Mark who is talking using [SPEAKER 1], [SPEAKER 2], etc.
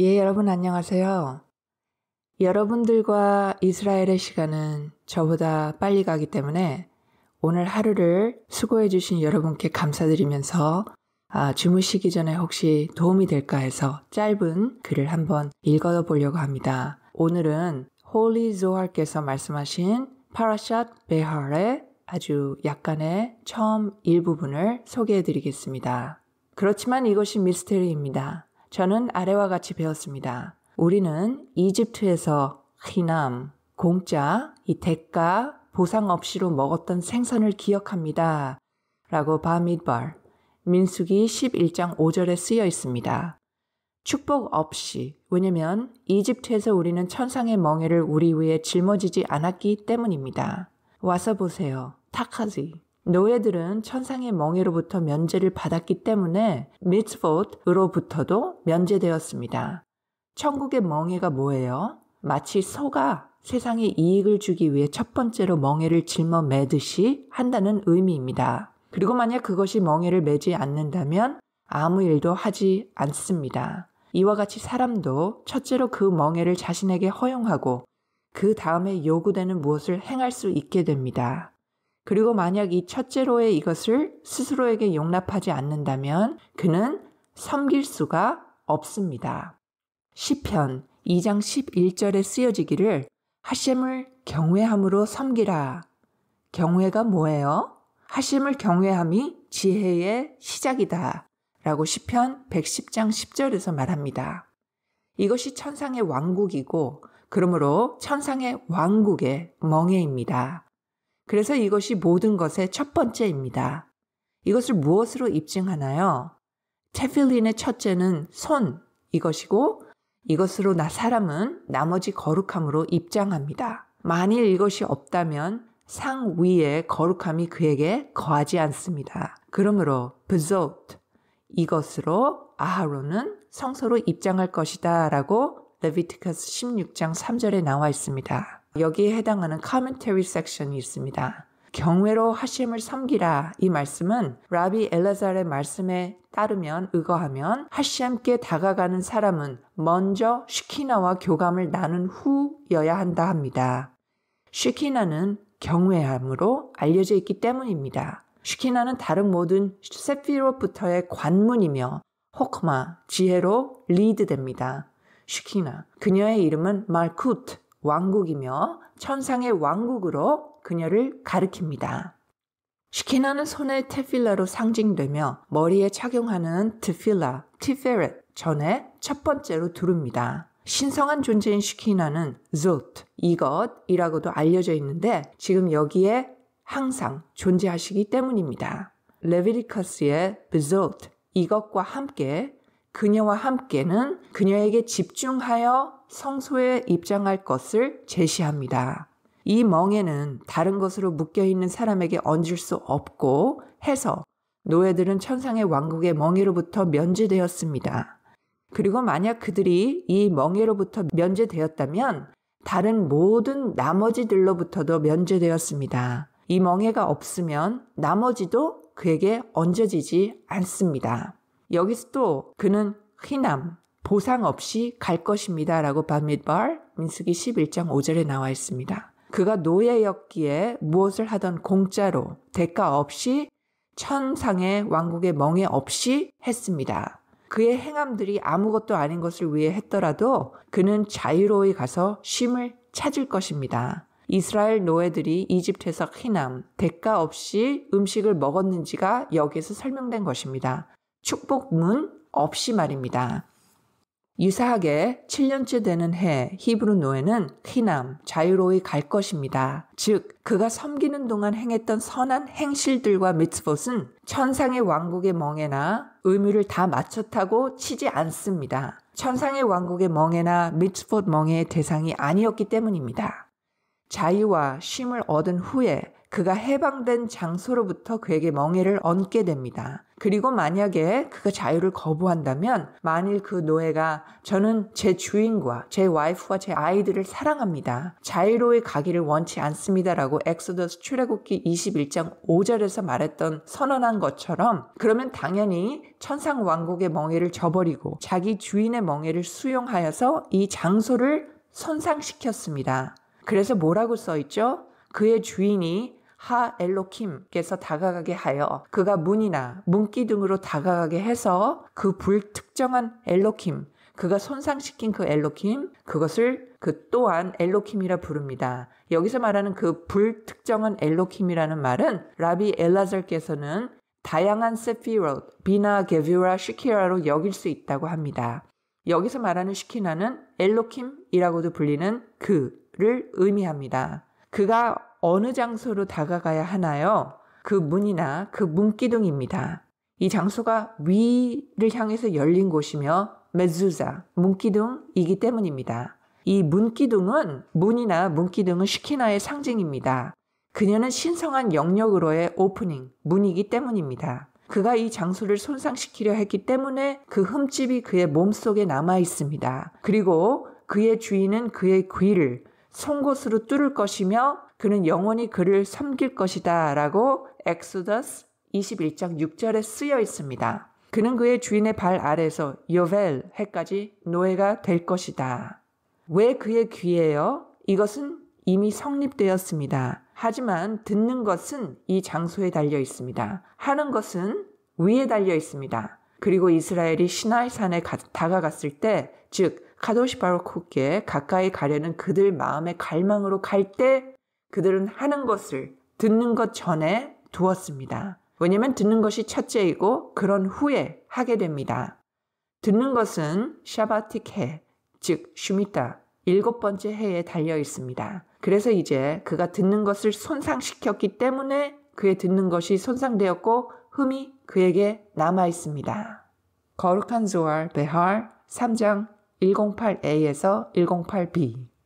[SPEAKER 1] 예, 여러분 안녕하세요. 여러분들과 이스라엘의 시간은 저보다 빨리 가기 때문에 오늘 하루를 수고해 주신 여러분께 감사드리면서 아, 주무시기 전에 혹시 도움이 될까 해서 짧은 글을 한번 읽어 보려고 합니다. 오늘은 홀리 조할께서 말씀하신 파라샷 베할의 아주 약간의 처음 일부분을 소개해 드리겠습니다. 그렇지만 이것이 미스테리입니다. 저는 아래와 같이 배웠습니다. 우리는 이집트에서 희남, 공짜, 이 대가, 보상 없이로 먹었던 생선을 기억합니다. 라고 바미벌 민숙이 11장 5절에 쓰여 있습니다. 축복 없이 왜냐면 이집트에서 우리는 천상의 멍해를 우리 위에 짊어지지 않았기 때문입니다. 와서 보세요. 타카지 노예들은 천상의 멍에로부터 면제를 받았기 때문에 미츠포트로부터도 면제되었습니다. 천국의 멍에가 뭐예요? 마치 소가 세상에 이익을 주기 위해 첫 번째로 멍에를 짊어 매듯이 한다는 의미입니다. 그리고 만약 그것이 멍에를 매지 않는다면 아무 일도 하지 않습니다. 이와 같이 사람도 첫째로 그 멍에를 자신에게 허용하고 그 다음에 요구되는 무엇을 행할 수 있게 됩니다. 그리고 만약 이 첫째로의 이것을 스스로에게 용납하지 않는다면 그는 섬길 수가 없습니다. 시편 2장 11절에 쓰여지기를 하심을 경외함으로 섬기라. 경외가 뭐예요? 하심을 경외함이 지혜의 시작이다. 라고 시편 110장 10절에서 말합니다. 이것이 천상의 왕국이고 그러므로 천상의 왕국의 멍해입니다 그래서 이것이 모든 것의 첫 번째입니다. 이것을 무엇으로 입증하나요? 테필린의 첫째는 손, 이것이고 이것으로 나 사람은 나머지 거룩함으로 입장합니다. 만일 이것이 없다면 상 위에 거룩함이 그에게 거하지 않습니다. 그러므로 베조트 이것으로 아하론은 성소로 입장할 것이다라고 레비티커스 16장 3절에 나와 있습니다. 여기에 해당하는 커멘터리 섹션이 있습니다. 경외로 하심을 섬기라 이 말씀은 라비 엘라 z 의 말씀에 따르면 의거하면 하시함께 다가가는 사람은 먼저 슈키나와 교감을 나눈 후여야 한다 합니다. 슈키나는 경외함으로 알려져 있기 때문입니다. 슈키나는 다른 모든 세피로부터의 관문이며 호크마 지혜로 리드됩니다. 슈키나 그녀의 이름은 말쿠트 왕국이며 천상의 왕국으로 그녀를 가리킵니다. 시키나는 손의 테필라로 상징되며 머리에 착용하는 트필라, 티페렛 전에 첫 번째로 두릅니다. 신성한 존재인 시키나는 z o t 이것이라고도 알려져 있는데 지금 여기에 항상 존재하시기 때문입니다. 레비리커스의 z o t 이것과 함께 그녀와 함께는 그녀에게 집중하여 성소에 입장할 것을 제시합니다. 이 멍에는 다른 것으로 묶여 있는 사람에게 얹을 수 없고 해서 노예들은 천상의 왕국의 멍에로부터 면제되었습니다. 그리고 만약 그들이 이 멍에로부터 면제되었다면 다른 모든 나머지들로부터도 면제되었습니다. 이 멍에가 없으면 나머지도 그에게 얹어지지 않습니다. 여기서 또 그는 희남, 보상 없이 갈 것입니다. 라고 밤밋발 민수기 11장 5절에 나와 있습니다. 그가 노예였기에 무엇을 하던 공짜로 대가 없이 천상의 왕국의 멍에 없이 했습니다. 그의 행함들이 아무것도 아닌 것을 위해 했더라도 그는 자유로이 가서 쉼을 찾을 것입니다. 이스라엘 노예들이 이집트에서 희남, 대가 없이 음식을 먹었는지가 여기에서 설명된 것입니다. 축복문 없이 말입니다. 유사하게 7년째 되는 해 히브리 노예는 희남 자유로이 갈 것입니다. 즉 그가 섬기는 동안 행했던 선한 행실들과 미츠봇은 천상의 왕국의 멍에나 의미를 다 맞췄다고 치지 않습니다. 천상의 왕국의 멍에나 미츠봇 멍에의 대상이 아니었기 때문입니다. 자유와 쉼을 얻은 후에 그가 해방된 장소로부터 그에게 멍해를 얹게 됩니다. 그리고 만약에 그가 자유를 거부한다면 만일 그 노예가 저는 제 주인과 제 와이프와 제 아이들을 사랑합니다. 자유로에 가기를 원치 않습니다라고 엑소더스 출애굽기 21장 5절에서 말했던 선언한 것처럼 그러면 당연히 천상 왕국의 멍해를 저버리고 자기 주인의 멍해를 수용하여서 이 장소를 손상시켰습니다. 그래서 뭐라고 써 있죠? 그의 주인이 하 엘로킴께서 다가가게 하여 그가 문이나 문기 등으로 다가가게 해서 그 불특정한 엘로킴 그가 손상시킨 그 엘로킴 그것을 그 또한 엘로킴이라 부릅니다. 여기서 말하는 그 불특정한 엘로킴이라는 말은 라비 엘라절께서는 다양한 세피롯, 비나, 게뷰라, 시키라로 여길 수 있다고 합니다. 여기서 말하는 시키나는 엘로킴이라고도 불리는 그를 의미합니다. 그가 어느 장소로 다가가야 하나요? 그 문이나 그 문기둥입니다. 이 장소가 위를 향해서 열린 곳이며 메즈자, 문기둥이기 때문입니다. 이 문기둥은 문이나 문기둥은 시키나의 상징입니다. 그녀는 신성한 영역으로의 오프닝, 문이기 때문입니다. 그가 이 장소를 손상시키려 했기 때문에 그 흠집이 그의 몸속에 남아 있습니다. 그리고 그의 주인은 그의 귀를 송곳으로 뚫을 것이며 그는 영원히 그를 섬길 것이다 라고 엑소더스 21장 6절에 쓰여 있습니다. 그는 그의 주인의 발 아래서 에 요벨 해까지 노예가 될 것이다. 왜 그의 귀에요 이것은 이미 성립되었습니다. 하지만 듣는 것은 이 장소에 달려 있습니다. 하는 것은 위에 달려 있습니다. 그리고 이스라엘이 시나이산에 가, 다가갔을 때, 즉 카도시 바로크께 가까이 가려는 그들 마음의 갈망으로 갈때 그들은 하는 것을 듣는 것 전에 두었습니다. 왜냐하면 듣는 것이 첫째이고 그런 후에 하게 됩니다. 듣는 것은 샤바틱 해, 즉 슈미타 일곱 번째 해에 달려 있습니다. 그래서 이제 그가 듣는 것을 손상시켰기 때문에 그의 듣는 것이 손상되었고 흠이 그에게 남아 있습니다. 거룩한 조알 베할 3장 108a에서 108b